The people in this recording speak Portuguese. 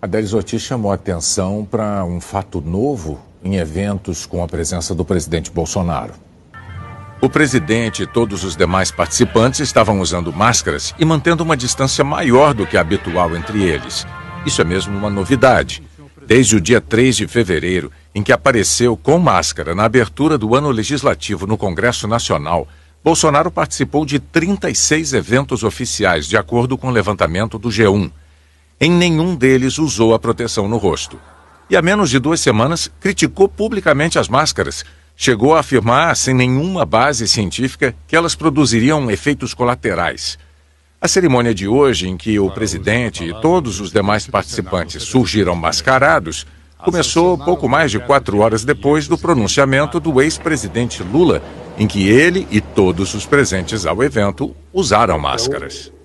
A Delis Ortiz chamou atenção para um fato novo em eventos com a presença do presidente Bolsonaro. O presidente e todos os demais participantes estavam usando máscaras e mantendo uma distância maior do que a é habitual entre eles. Isso é mesmo uma novidade. Desde o dia 3 de fevereiro, em que apareceu com máscara na abertura do ano legislativo no Congresso Nacional, Bolsonaro participou de 36 eventos oficiais, de acordo com o levantamento do G1. Em nenhum deles usou a proteção no rosto. E há menos de duas semanas criticou publicamente as máscaras. Chegou a afirmar, sem nenhuma base científica, que elas produziriam efeitos colaterais. A cerimônia de hoje, em que o presidente e todos os demais participantes surgiram mascarados, começou pouco mais de quatro horas depois do pronunciamento do ex-presidente Lula, em que ele e todos os presentes ao evento usaram é máscaras.